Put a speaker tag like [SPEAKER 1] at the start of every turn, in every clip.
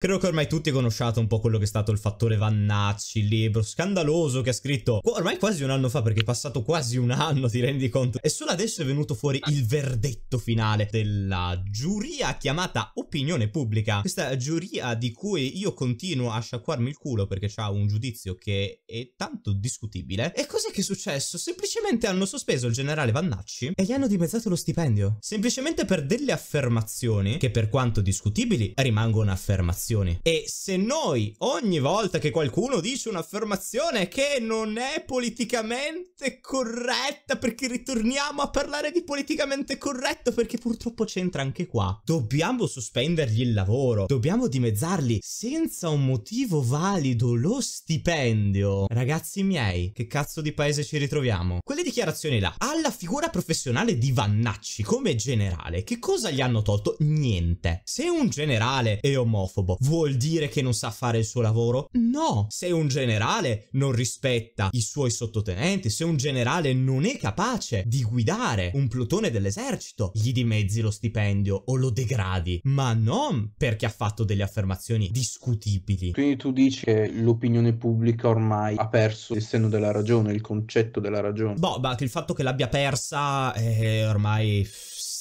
[SPEAKER 1] Credo che ormai tutti conosciate un po' quello che è stato il fattore Vannacci, il libro scandaloso che ha scritto ormai quasi un anno fa, perché è passato quasi un anno, ti rendi conto? E solo adesso è venuto fuori il verdetto finale della giuria chiamata opinione pubblica. Questa giuria di cui io continuo a sciacquarmi il culo perché c'ha un giudizio che è tanto discutibile. E cos'è che è successo? Semplicemente hanno sospeso il generale Vannacci e gli hanno dimezzato lo stipendio. Semplicemente per delle affermazioni che per quanto discutibili rimangono affermazioni affermazioni. E se noi ogni volta che qualcuno dice un'affermazione che non è politicamente corretta, perché ritorniamo a parlare di politicamente corretto, perché purtroppo c'entra anche qua, dobbiamo sospendergli il lavoro, dobbiamo dimezzargli senza un motivo valido lo stipendio. Ragazzi miei, che cazzo di paese ci ritroviamo? Quelle dichiarazioni là, alla figura professionale di Vannacci come generale, che cosa gli hanno tolto? Niente. Se un generale è omofobo, vuol dire che non sa fare il suo lavoro? No, se un generale non rispetta i suoi sottotenenti, se un generale non è capace di guidare un plotone dell'esercito, gli dimezzi lo stipendio o lo degradi, ma non perché ha fatto delle affermazioni discutibili.
[SPEAKER 2] Quindi tu dici che l'opinione pubblica ormai ha perso il senno della ragione, il concetto della ragione.
[SPEAKER 1] Boh, ma il fatto che l'abbia persa è eh, ormai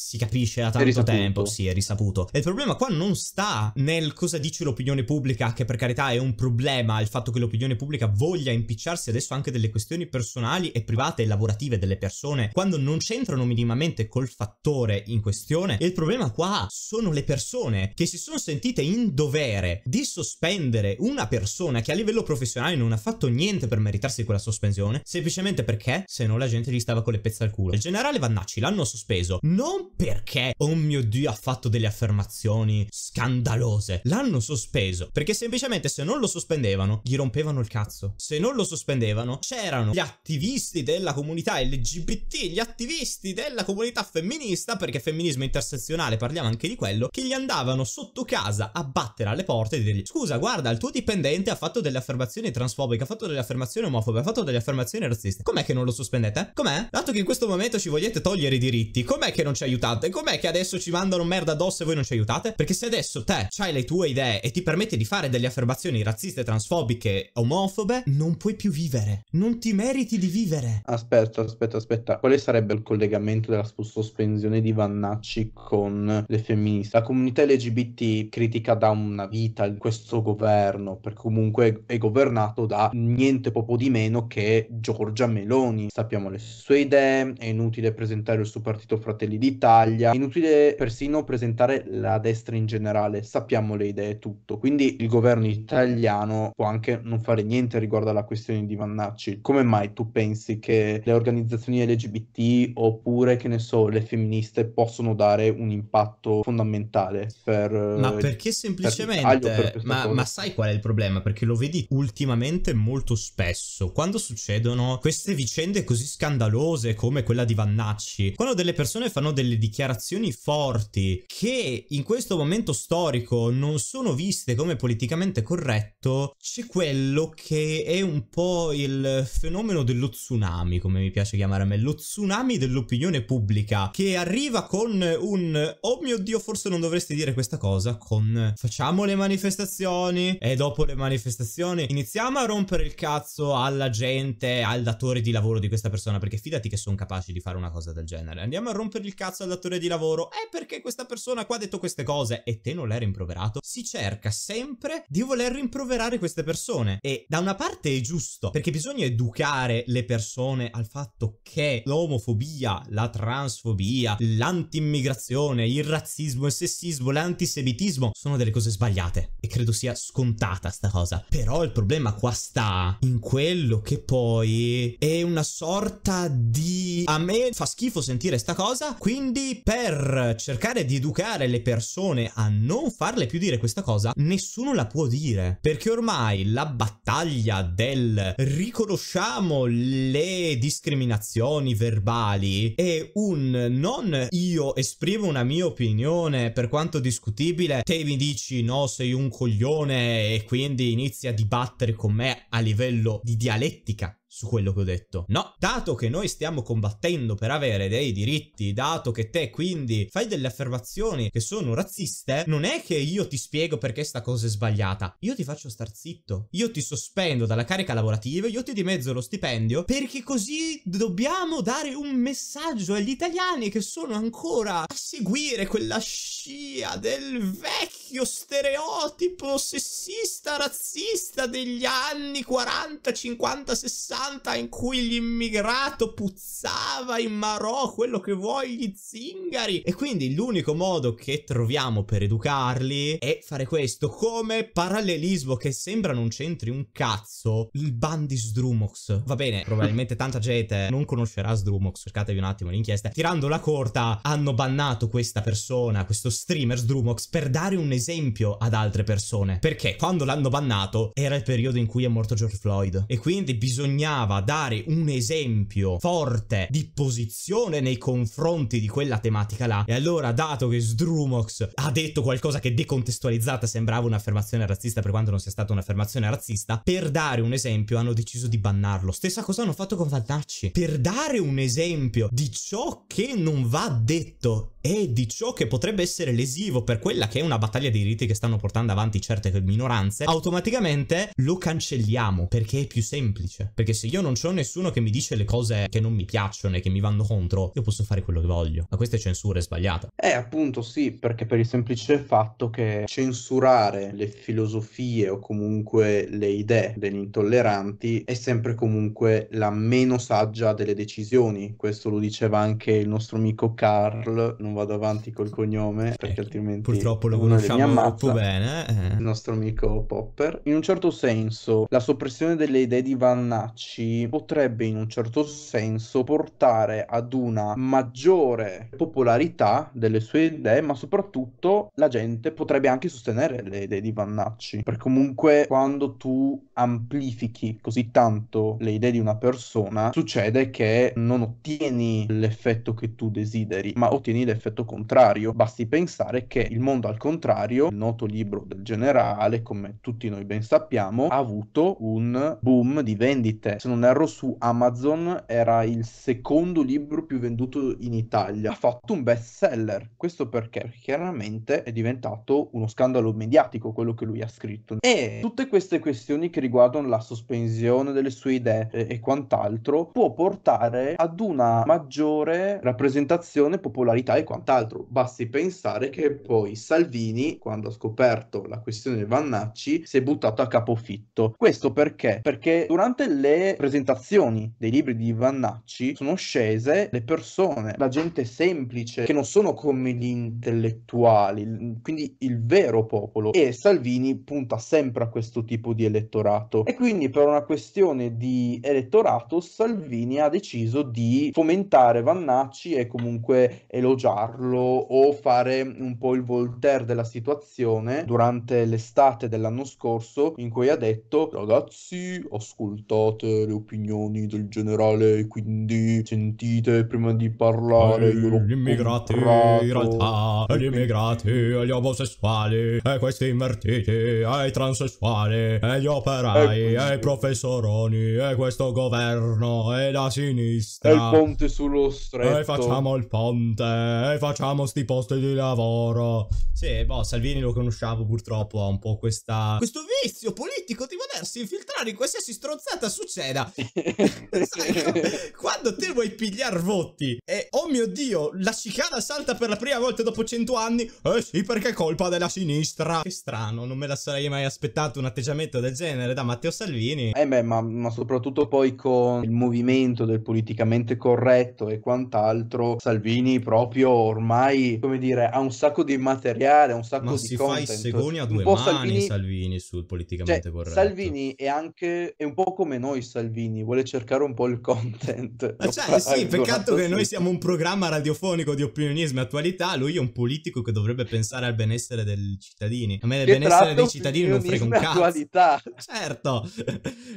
[SPEAKER 1] si capisce da tanto tempo, sì, è risaputo. E il problema qua non sta nel cosa dice l'opinione pubblica, che per carità è un problema il fatto che l'opinione pubblica voglia impicciarsi adesso anche delle questioni personali e private e lavorative delle persone quando non c'entrano minimamente col fattore in questione. il problema qua sono le persone che si sono sentite in dovere di sospendere una persona che a livello professionale non ha fatto niente per meritarsi quella sospensione, semplicemente perché se no la gente gli stava con le pezze al culo. Il generale Vannacci l'hanno sospeso non perché, oh mio Dio, ha fatto delle affermazioni scandalose. L'hanno sospeso perché semplicemente se non lo sospendevano, gli rompevano il cazzo. Se non lo sospendevano, c'erano gli attivisti della comunità LGBT, gli attivisti della comunità femminista, perché femminismo intersezionale, parliamo anche di quello, che gli andavano sotto casa a battere alle porte e dirgli scusa, guarda, il tuo dipendente ha fatto delle affermazioni transfobiche, ha fatto delle affermazioni omofobe, ha fatto delle affermazioni razziste. Com'è che non lo sospendete? Com'è? Dato che in questo momento ci vogliete togliere i diritti, com'è che non ci aiutate? aiutato. E com'è che adesso ci mandano merda addosso e voi non ci aiutate? Perché se adesso te hai le tue idee e ti permette di fare delle affermazioni razziste, transfobiche, omofobe, non puoi più vivere. Non ti meriti di vivere.
[SPEAKER 2] Aspetta, aspetta, aspetta. Quale sarebbe il collegamento della sospensione di Vannacci con le femministe? La comunità LGBT critica da una vita questo governo, perché comunque è governato da niente poco di meno che Giorgia Meloni. Sappiamo le sue idee, è inutile presentare il suo partito Fratelli d'Italia Italia. Inutile persino presentare la destra in generale, sappiamo le idee tutto. Quindi il governo italiano può anche non fare niente riguardo alla questione di Vannacci. Come mai tu pensi che le organizzazioni LGBT oppure che ne so, le femministe possono dare un impatto fondamentale per Ma eh, perché semplicemente per ma, ma sai qual
[SPEAKER 1] è il problema? Perché lo vedi ultimamente molto spesso quando succedono queste vicende così scandalose come quella di Vannacci, quando delle persone fanno delle dichiarazioni dichiarazioni forti che in questo momento storico non sono viste come politicamente corretto, c'è quello che è un po' il fenomeno dello tsunami, come mi piace chiamare a me, lo tsunami dell'opinione pubblica che arriva con un oh mio dio, forse non dovresti dire questa cosa, con facciamo le manifestazioni e dopo le manifestazioni iniziamo a rompere il cazzo alla gente, al datore di lavoro di questa persona, perché fidati che sono capaci di fare una cosa del genere. Andiamo a rompere il cazzo alla datore di lavoro è perché questa persona qua ha detto queste cose e te non l'hai rimproverato, si cerca sempre di voler rimproverare queste persone. E da una parte è giusto, perché bisogna educare le persone al fatto che l'omofobia, la transfobia, l'anti-immigrazione, il razzismo, il sessismo, l'antisemitismo sono delle cose sbagliate. E credo sia scontata sta cosa. Però il problema qua sta in quello che poi è una sorta di... A me fa schifo sentire sta cosa, quindi per cercare di educare le persone a non farle più dire questa cosa, nessuno la può dire, perché ormai la battaglia del riconosciamo le discriminazioni verbali è un non io esprimo una mia opinione per quanto discutibile, te mi dici no sei un coglione e quindi inizi a dibattere con me a livello di dialettica su quello che ho detto. No, dato che noi stiamo combattendo per avere dei diritti, dato che te quindi fai delle affermazioni che sono razziste, non è che io ti spiego perché sta cosa è sbagliata. Io ti faccio star zitto. Io ti sospendo dalla carica lavorativa, io ti dimezzo lo stipendio, perché così dobbiamo dare un messaggio agli italiani che sono ancora a seguire quella scia del vecchio stereotipo sessista, razzista degli anni 40, 50, 60 80 in cui l'immigrato puzzava in Marò, quello che vuoi, gli zingari. E quindi l'unico modo che troviamo per educarli è fare questo, come parallelismo che sembra non c'entri un cazzo, il ban di Sdrumox. Va bene, probabilmente tanta gente non conoscerà Sdrumox, cercatevi un attimo l'inchiesta. Tirando la corta, hanno bannato questa persona, questo streamer Sdrumox, per dare un esempio ad altre persone. Perché quando l'hanno bannato era il periodo in cui è morto George Floyd. E quindi bisogna bisognava dare un esempio forte di posizione nei confronti di quella tematica là. E allora, dato che Sdrumox ha detto qualcosa che decontestualizzata sembrava un'affermazione razzista per quanto non sia stata un'affermazione razzista, per dare un esempio hanno deciso di bannarlo. Stessa cosa hanno fatto con Vannacci. Per dare un esempio di ciò che non va detto e di ciò che potrebbe essere lesivo per quella che è una battaglia di diritti che stanno portando avanti certe minoranze, automaticamente lo cancelliamo perché è più semplice. Perché se io non c'ho nessuno che mi dice le cose che non mi piacciono e che mi vanno contro, io posso fare quello che voglio. Ma questa è censura è sbagliata.
[SPEAKER 2] Eh, appunto sì, perché per il semplice fatto che censurare le filosofie o comunque le idee degli intolleranti è sempre comunque la meno saggia delle decisioni. Questo lo diceva anche il nostro amico Carl, non vado avanti col cognome perché altrimenti purtroppo lo conosciamo troppo bene. Eh. Il nostro amico Popper. In un certo senso, la soppressione delle idee di Vannacci potrebbe in un certo senso portare ad una maggiore popolarità delle sue idee, ma soprattutto la gente potrebbe anche sostenere le idee di Vannacci, perché comunque quando tu amplifichi così tanto le idee di una persona, succede che non ottieni l'effetto che tu desideri, ma ottieni l'effetto l'effetto contrario. Basti pensare che Il mondo al contrario, il noto libro del generale, come tutti noi ben sappiamo, ha avuto un boom di vendite. Se non erro su Amazon era il secondo libro più venduto in Italia. Ha fatto un best seller. Questo perché chiaramente è diventato uno scandalo mediatico quello che lui ha scritto. E tutte queste questioni che riguardano la sospensione delle sue idee e quant'altro può portare ad una maggiore rappresentazione, popolarità e quant'altro. Basti pensare che poi Salvini, quando ha scoperto la questione Vannacci, si è buttato a capofitto. Questo perché? Perché durante le presentazioni dei libri di Vannacci sono scese le persone, la gente semplice, che non sono come gli intellettuali, quindi il vero popolo. E Salvini punta sempre a questo tipo di elettorato. E quindi per una questione di elettorato Salvini ha deciso di fomentare Vannacci e comunque elogiarlo farlo o fare un po' il Voltaire della situazione durante l'estate dell'anno scorso in cui ha detto ragazzi ascoltate le opinioni del generale quindi sentite prima di parlare gli immigrati comprato. in realtà gli
[SPEAKER 1] immigrati gli omosessuali e questi invertiti ai transessuali e gli operai ecco, e i professoroni e questo governo e la sinistra e il ponte sullo stretto e facciamo il ponte eh, facciamo sti posti di lavoro. Sì, boh, Salvini lo conosciamo purtroppo, ha un po' questa... questo vizio politico di volersi infiltrare in qualsiasi stronzata succeda. Sai, quando te vuoi pigliar voti? E oh mio dio, la cicala salta per la prima volta dopo cento anni. Eh sì, perché è colpa della sinistra. Che strano, non me la sarei mai aspettato un atteggiamento del genere da Matteo Salvini.
[SPEAKER 2] Eh beh, ma, ma soprattutto poi con il movimento del politicamente corretto e quant'altro, Salvini proprio ormai, come dire, ha un sacco di materiale, un sacco ma di content. Ma si fa i segoni a due mani Salvini...
[SPEAKER 1] Salvini sul politicamente cioè, corretto.
[SPEAKER 2] Salvini è anche, è un po' come noi Salvini, vuole cercare un po' il content. Ma eh, certo. Eh sì, peccato che noi siamo un
[SPEAKER 1] programma radiofonico di opinionismo e attualità, lui è un politico che dovrebbe pensare al benessere dei cittadini. A me il benessere dei cittadini non frega un cazzo. Attualità. Certo,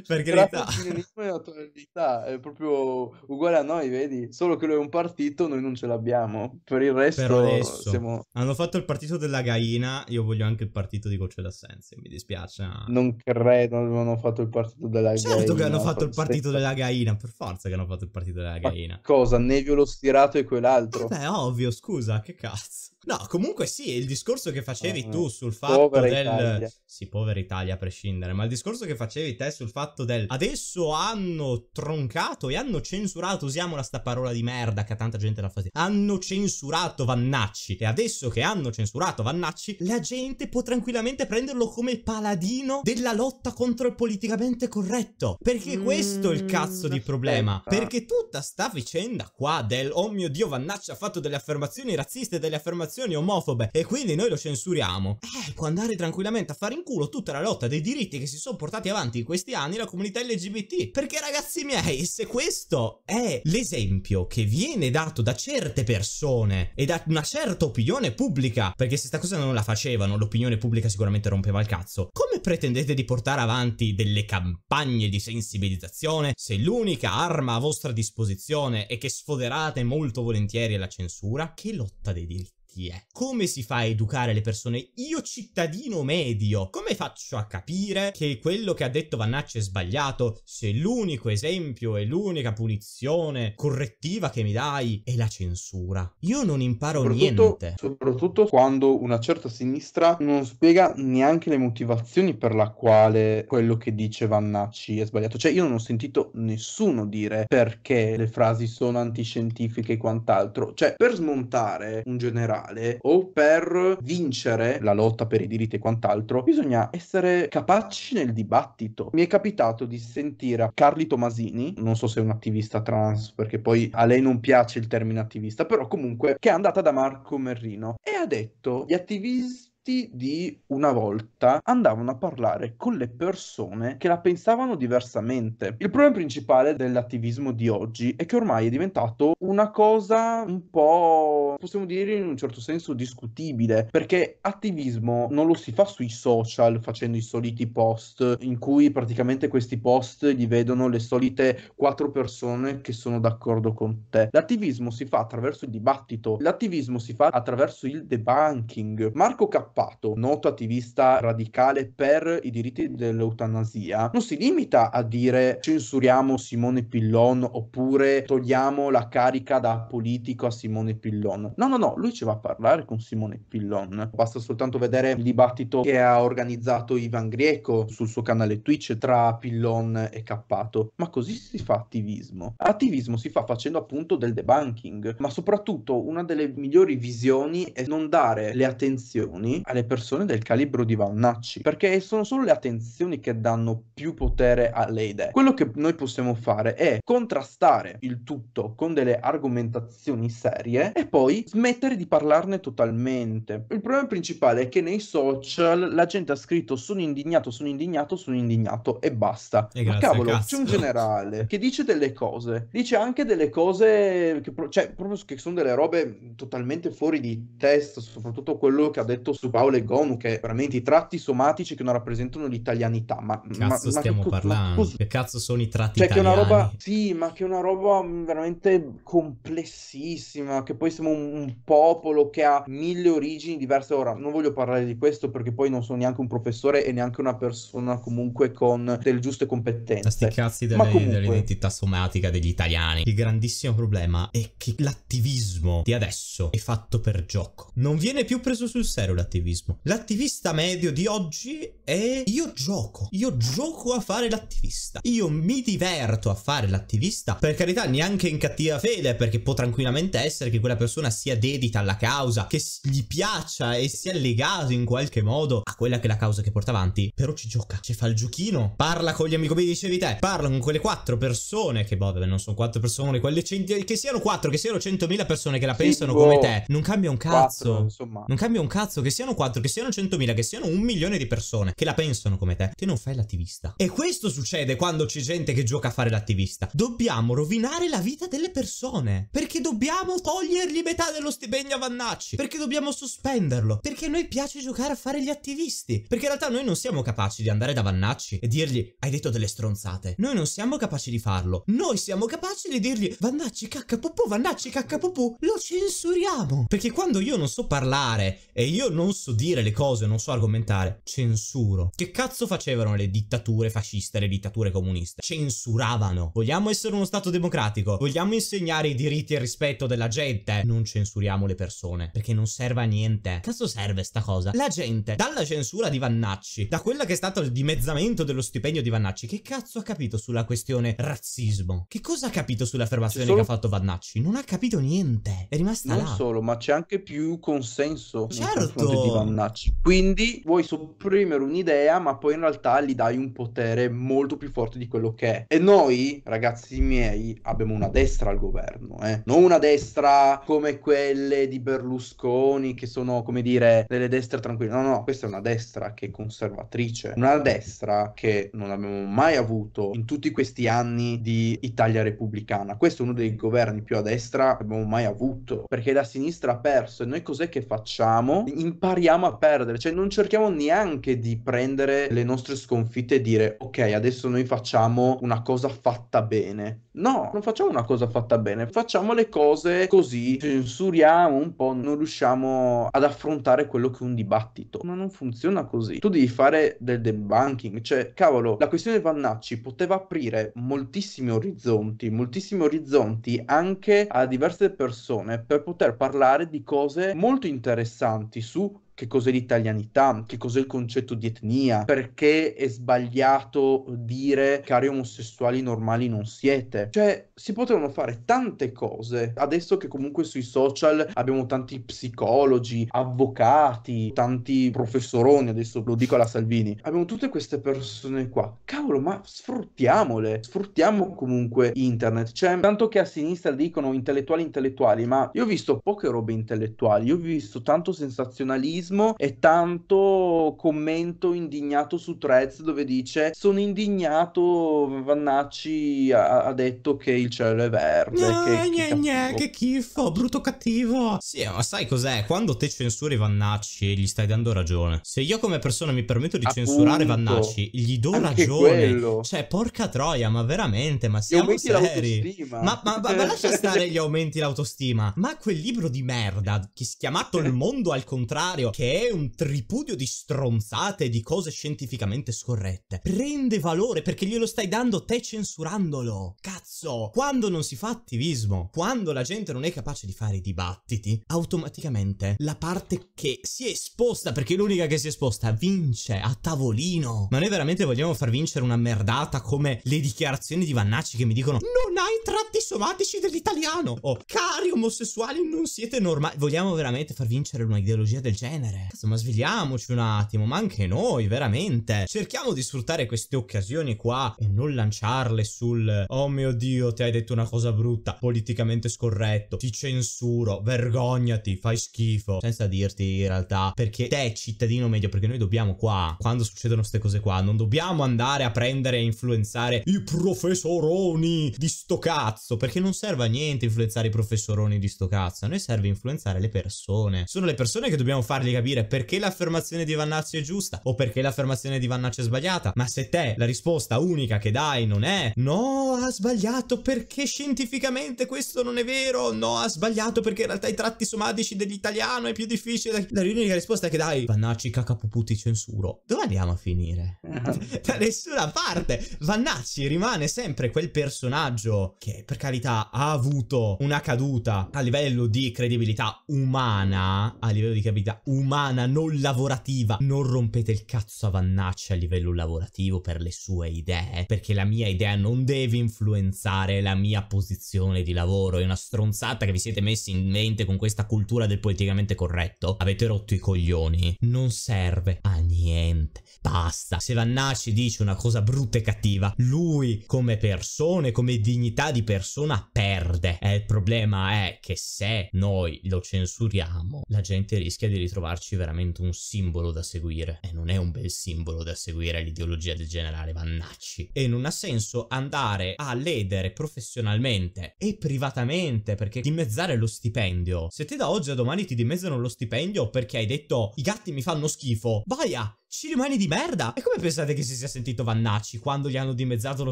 [SPEAKER 1] per carità. L'opinionismo e
[SPEAKER 2] attualità è proprio uguale a noi, vedi? Solo che lui è un partito, noi non ce l'abbiamo. Per il resto per adesso, siamo...
[SPEAKER 1] Hanno fatto il partito della Gaina, io voglio anche il partito di Gocce d'Assenzio, mi dispiace.
[SPEAKER 2] Non credo, non hanno fatto il partito della certo Gaina. Certo che hanno fatto il partito
[SPEAKER 1] della Gaina, per
[SPEAKER 2] forza che hanno fatto il partito della Gaina. Ma cosa? Nevio lo stirato e quell'altro? Beh,
[SPEAKER 1] ovvio, scusa, che cazzo. No, comunque sì, il discorso che facevi mm, tu mm. sul fatto povera del... Italia. Sì, povera Italia a prescindere, ma il discorso che facevi te sul fatto del... Adesso hanno troncato e hanno censurato, usiamola sta parola di merda che ha tanta gente da fare, Hanno censurato Vannacci e adesso che hanno censurato Vannacci, la gente può tranquillamente prenderlo come paladino della lotta contro il politicamente corretto. Perché mm, questo è il mm, cazzo di problema. Perché tutta sta vicenda qua del... Oh mio Dio, Vannacci ha fatto delle affermazioni razziste, delle affermazioni connotazioni omofobe e quindi noi lo censuriamo, eh, può andare tranquillamente a fare in culo tutta la lotta dei diritti che si sono portati avanti in questi anni la comunità LGBT. Perché ragazzi miei, se questo è l'esempio che viene dato da certe persone e da una certa opinione pubblica, perché se sta cosa non la facevano, l'opinione pubblica sicuramente rompeva il cazzo, come pretendete di portare avanti delle campagne di sensibilizzazione se l'unica arma a vostra disposizione e che sfoderate molto volentieri la censura? Che lotta dei diritti? chi è. Eh. Come si fa a educare le persone? Io cittadino medio, come faccio a capire che quello che ha detto Vannacci è sbagliato se l'unico esempio e l'unica punizione correttiva che mi dai è la censura? Io non imparo soprattutto, niente.
[SPEAKER 2] Soprattutto quando una certa sinistra non spiega neanche le motivazioni per la quale quello che dice Vannacci è sbagliato. Cioè io non ho sentito nessuno dire perché le frasi sono antiscientifiche e quant'altro. Cioè per smontare un generale mentale o per vincere la lotta per i diritti e quant'altro, bisogna essere capaci nel dibattito. Mi è capitato di sentire Carli Tomasini, non so se è un attivista trans, perché poi a lei non piace il termine attivista, però comunque che è andata da Marco Merrino e ha detto gli attivisti di una volta andavano a parlare con le persone che la pensavano diversamente. Il problema principale dell'attivismo di oggi è che ormai è diventato una cosa un po', possiamo dire in un certo senso, discutibile, perché attivismo non lo si fa sui social facendo i soliti post, in cui praticamente questi post li vedono le solite quattro persone che sono d'accordo con te. L'attivismo si fa attraverso il dibattito, l'attivismo si fa attraverso il debunking. Marco Cappello Cappato, noto attivista radicale per i diritti dell'eutanasia, non si limita a dire censuriamo Simone Pillon oppure togliamo la carica da politico a Simone Pillon. No, no, no, lui ci va a parlare con Simone Pillon. Basta soltanto vedere il dibattito che ha organizzato Ivan Grieco sul suo canale Twitch tra Pillon e Cappato. Ma così si fa attivismo. Attivismo si fa facendo appunto del debunking, ma soprattutto una delle migliori visioni è non dare le attenzioni alle persone del calibro di Vannacci, perché sono solo le attenzioni che danno più potere alle idee. Quello che noi possiamo fare è contrastare il tutto con delle argomentazioni serie e poi smettere di parlarne totalmente. Il problema principale è che nei social la gente ha scritto sono indignato, sono indignato, sono indignato e basta. E grazie, Ma cavolo, cazzo. c'è un generale che dice delle cose, dice anche delle cose che, pro- cioè, proprio che sono delle robe totalmente fuori di testa, soprattutto quello che ha detto su Paolo e Gonu, che veramente i tratti somatici che non rappresentano
[SPEAKER 1] l'italianità. Ma cazzo ma, stiamo ma che, parlando? Così. Che cazzo sono i tratti cioè, italiani? Cioè che è una roba,
[SPEAKER 2] sì, ma che è una roba veramente complessissima, che poi siamo un, un popolo che ha mille origini diverse. Ora, non voglio parlare di questo perché poi non sono neanche un professore e neanche una persona comunque con delle giuste competenze.
[SPEAKER 1] Sti cazzi delle, comunque... dell'identità somatica degli italiani. Il grandissimo problema è che l'attivismo di adesso è fatto per gioco. Non viene più preso sul serio l'attivismo dell'attivismo. L'attivista medio di oggi è io gioco, io gioco a fare l'attivista, io mi diverto a fare l'attivista, per carità neanche in cattiva fede perché può tranquillamente essere che quella persona sia dedita alla causa, che gli piaccia e sia legato in qualche modo a quella che è la causa che porta avanti, però ci gioca, ci fa il giochino, parla con gli amici come dicevi te, parla con quelle quattro persone, che boh, vabbè non sono quattro persone, quelle centi- che siano quattro, che siano centomila persone che la pensano sì, boh. come te, non cambia un cazzo, quattro, non cambia un cazzo, che siano siano 4, che siano 100.000, che siano un milione di persone che la pensano come te, che non fai l'attivista. E questo succede quando c'è gente che gioca a fare l'attivista. Dobbiamo rovinare la vita delle persone, perché dobbiamo togliergli metà dello stipendio a Vannacci, perché dobbiamo sospenderlo, perché a noi piace giocare a fare gli attivisti, perché in realtà noi non siamo capaci di andare da Vannacci e dirgli hai detto delle stronzate. Noi non siamo capaci di farlo. Noi siamo capaci di dirgli Vannacci cacca pupù, Vannacci cacca pupù, lo censuriamo. Perché quando io non so parlare e io non so posso dire le cose, non so argomentare. Censuro. Che cazzo facevano le dittature fasciste, le dittature comuniste? Censuravano. Vogliamo essere uno Stato democratico? Vogliamo insegnare i diritti e il rispetto della gente? Non censuriamo le persone, perché non serve a niente. Cazzo serve sta cosa? La gente, dalla censura di Vannacci, da quella che è stato il dimezzamento dello stipendio di Vannacci, che cazzo ha capito sulla questione razzismo? Che cosa ha capito sull'affermazione solo... che ha fatto Vannacci? Non ha capito niente. È rimasta non là. Non
[SPEAKER 2] solo, ma c'è anche più consenso. Certo mannaggia. Quindi vuoi sopprimere un'idea, ma poi in realtà gli dai un potere molto più forte di quello che è. E noi, ragazzi miei, abbiamo una destra al governo, eh? non una destra come quelle di Berlusconi, che sono, come dire, delle destre tranquille. No, no, questa è una destra che è conservatrice, una destra che non abbiamo mai avuto in tutti questi anni di Italia repubblicana. Questo è uno dei governi più a destra che abbiamo mai avuto, perché la sinistra ha perso. E noi cos'è che facciamo? Impariamo impariamo a perdere, cioè non cerchiamo neanche di prendere le nostre sconfitte e dire ok, adesso noi facciamo una cosa fatta bene. No, non facciamo una cosa fatta bene, facciamo le cose così, censuriamo un po', non riusciamo ad affrontare quello che è un dibattito. Ma non funziona così. Tu devi fare del debunking, cioè cavolo, la questione di Vannacci poteva aprire moltissimi orizzonti, moltissimi orizzonti anche a diverse persone per poter parlare di cose molto interessanti su che cos'è l'italianità, che cos'è il concetto di etnia, perché è sbagliato dire cari omosessuali normali non siete. Cioè, si potevano fare tante cose. Adesso che comunque sui social abbiamo tanti psicologi, avvocati, tanti professoroni, adesso lo dico alla Salvini, abbiamo tutte queste persone qua. Cavolo, ma sfruttiamole, sfruttiamo comunque internet. Cioè, tanto che a sinistra dicono intellettuali intellettuali, ma io ho visto poche robe intellettuali, io ho visto tanto sensazionalismo razzismo e tanto commento indignato su Threads dove dice sono indignato, Vannacci ha, ha detto che il
[SPEAKER 1] cielo è verde. No, che, gne, che, gne, che schifo, brutto cattivo. Sì, eh, ma sai cos'è? Quando te censuri Vannacci gli stai dando ragione. Se io come persona mi permetto di Appunto. censurare Vannacci, gli do ragione. Quello. Cioè, porca troia, ma veramente, ma siamo seri. Ma, ma, ma, ma lascia stare gli aumenti l'autostima. Ma quel libro di merda che si chiamato Il mondo al contrario che è un tripudio di stronzate e di cose scientificamente scorrette. Prende valore perché glielo stai dando te censurandolo. Cazzo, quando non si fa attivismo, quando la gente non è capace di fare i dibattiti, automaticamente la parte che si è esposta, perché è l'unica che si è esposta, vince a tavolino. Ma noi veramente vogliamo far vincere una merdata come le dichiarazioni di Vannacci che mi dicono non hai tratti somatici dell'italiano. Oh, cari omosessuali, non siete normali. Vogliamo veramente far vincere un'ideologia del genere? genere. Cazzo, ma svegliamoci un attimo, ma anche noi, veramente. Cerchiamo di sfruttare queste occasioni qua e non lanciarle sul oh mio dio, ti hai detto una cosa brutta, politicamente scorretto, ti censuro, vergognati, fai schifo, senza dirti in realtà perché te cittadino medio, perché noi dobbiamo qua, quando succedono queste cose qua, non dobbiamo andare a prendere e influenzare i professoroni di sto cazzo, perché non serve a niente influenzare i professoroni di sto cazzo, a noi serve influenzare le persone. Sono le persone che dobbiamo fargli di capire perché l'affermazione di Vannaccio è giusta o perché l'affermazione di Vannaccio è sbagliata. Ma se te la risposta unica che dai non è no, ha sbagliato perché scientificamente questo non è vero, no, ha sbagliato perché in realtà i tratti somatici dell'italiano è più difficile. L'unica risposta che dai, Vannacci cacapuputi censuro. Dove andiamo a finire? da nessuna parte. Vannacci rimane sempre quel personaggio che per carità ha avuto una caduta a livello di credibilità umana, a livello di credibilità umana umana, non lavorativa. Non rompete il cazzo a Vannacci a livello lavorativo per le sue idee, perché la mia idea non deve influenzare la mia posizione di lavoro. È una stronzata che vi siete messi in mente con questa cultura del politicamente corretto. Avete rotto i coglioni. Non serve a niente. Basta. Se Vannacci dice una cosa brutta e cattiva, lui come persona, e come dignità di persona perde. E il problema è che se noi lo censuriamo, la gente rischia di ritrovare trovarci veramente un simbolo da seguire. E non è un bel simbolo da seguire l'ideologia del generale Vannacci. E non ha senso andare a ledere professionalmente e privatamente, perché dimezzare lo stipendio. Se te da oggi a domani ti dimezzano lo stipendio perché hai detto i gatti mi fanno schifo, vai a ci rimani di merda. E come pensate che si sia sentito Vannacci quando gli hanno dimezzato lo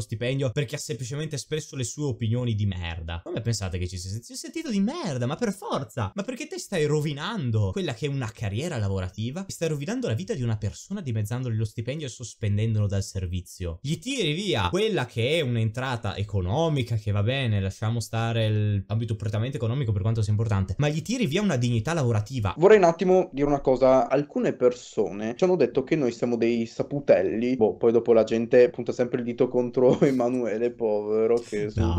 [SPEAKER 1] stipendio perché ha semplicemente espresso le sue opinioni di merda? Come pensate che ci sia sentito? Si è sentito di merda, ma per forza! Ma perché te stai rovinando quella che è una carriera lavorativa? E stai rovinando la vita di una persona dimezzandogli lo stipendio e sospendendolo dal servizio. Gli tiri via quella che è un'entrata economica, che va bene, lasciamo stare l'ambito prettamente economico per quanto sia importante, ma gli tiri via una dignità lavorativa.
[SPEAKER 2] Vorrei un attimo dire una cosa. Alcune persone ci hanno detto che che noi siamo dei saputelli. Boh, poi dopo la gente punta sempre il dito contro Emanuele, povero. Che... No,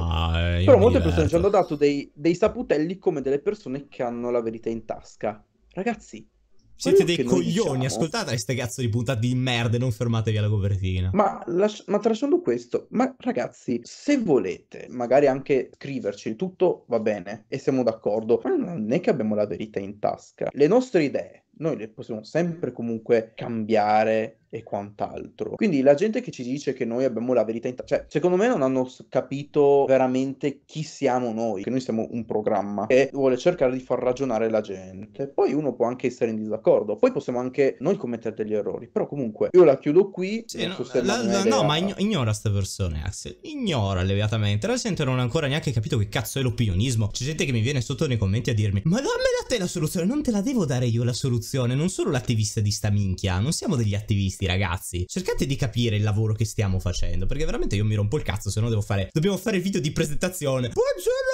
[SPEAKER 2] Però molte diverto. persone ci hanno dato dei, dei saputelli come delle persone che hanno la verità in tasca. Ragazzi,
[SPEAKER 1] siete dei coglioni, diciamo. ascoltate queste cazzo di puntate di merda non fermatevi alla copertina. Ma,
[SPEAKER 2] las- ma, tralasciando questo, ma ragazzi, se volete magari anche scriverci il tutto, va bene, e siamo d'accordo, ma non è che abbiamo la verità in tasca. Le nostre idee noi le possiamo sempre comunque cambiare e quant'altro. Quindi la gente che ci dice che noi abbiamo la verità in tasca, cioè secondo me non hanno capito veramente chi siamo noi, che noi siamo un programma che vuole cercare di far ragionare la gente. Poi uno può anche essere in disaccordo, poi possiamo anche noi commettere degli errori, però comunque io la chiudo qui. Sì, no,
[SPEAKER 1] la, la, no, ma ignora queste persone, Axel, ignora leviatamente. La gente non ha ancora neanche capito che cazzo è l'opinionismo. C'è gente che mi viene sotto nei commenti a dirmi, ma dammi dammela te la soluzione, non te la devo dare io la soluzione, non sono l'attivista di sta minchia, non siamo degli attivisti questi ragazzi. Cercate di capire il lavoro che stiamo facendo, perché veramente io mi rompo il cazzo, se no devo fare... Dobbiamo fare il video di presentazione. Buongiorno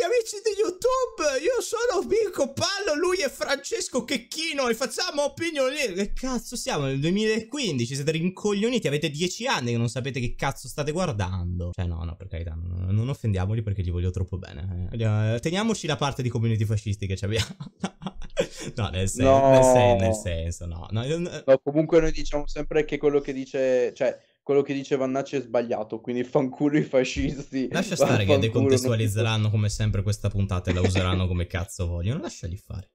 [SPEAKER 1] benvenuti amici di YouTube, io sono Mirko Pallo, lui è Francesco Checchino e facciamo opinioni... Che cazzo siamo nel 2015, siete rincoglioniti, avete 10 anni che non sapete che cazzo state guardando. Cioè no, no, per carità, non, non offendiamoli perché gli voglio troppo bene. Eh. eh teniamoci la parte di community fascisti che ci abbiamo. no, nel senso, no. Nel, sen nel senso, no.
[SPEAKER 2] no. No, comunque noi diciamo sempre che quello che dice... cioè quello che dice Vannacci è sbagliato, quindi fanculo i fascisti. Lascia stare che decontestualizzeranno
[SPEAKER 1] come sempre questa puntata e la useranno come cazzo vogliono, lasciali fare.